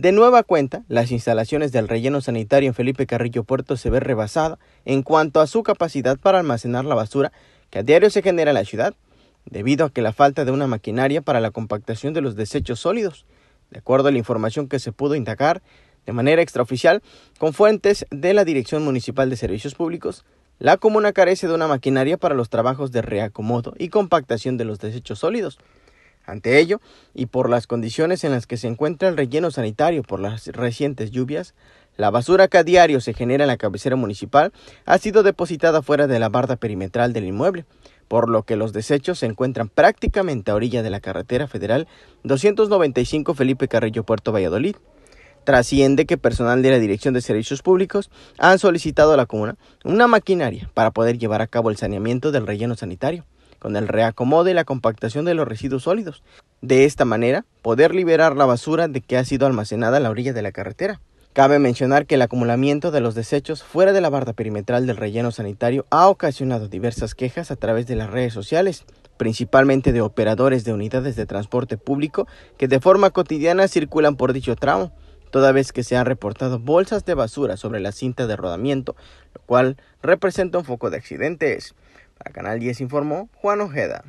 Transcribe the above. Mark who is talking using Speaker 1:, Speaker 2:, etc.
Speaker 1: De nueva cuenta, las instalaciones del relleno sanitario en Felipe Carrillo Puerto se ve rebasada en cuanto a su capacidad para almacenar la basura que a diario se genera en la ciudad, debido a que la falta de una maquinaria para la compactación de los desechos sólidos. De acuerdo a la información que se pudo indagar de manera extraoficial con fuentes de la Dirección Municipal de Servicios Públicos, la comuna carece de una maquinaria para los trabajos de reacomodo y compactación de los desechos sólidos, ante ello, y por las condiciones en las que se encuentra el relleno sanitario por las recientes lluvias, la basura que a diario se genera en la cabecera municipal ha sido depositada fuera de la barda perimetral del inmueble, por lo que los desechos se encuentran prácticamente a orilla de la carretera federal 295 Felipe Carrillo Puerto Valladolid. Trasciende que personal de la Dirección de Servicios Públicos han solicitado a la comuna una maquinaria para poder llevar a cabo el saneamiento del relleno sanitario con el reacomodo y la compactación de los residuos sólidos. De esta manera, poder liberar la basura de que ha sido almacenada a la orilla de la carretera. Cabe mencionar que el acumulamiento de los desechos fuera de la barda perimetral del relleno sanitario ha ocasionado diversas quejas a través de las redes sociales, principalmente de operadores de unidades de transporte público que de forma cotidiana circulan por dicho tramo, toda vez que se han reportado bolsas de basura sobre la cinta de rodamiento, lo cual representa un foco de accidentes. La Canal 10 informó Juan Ojeda.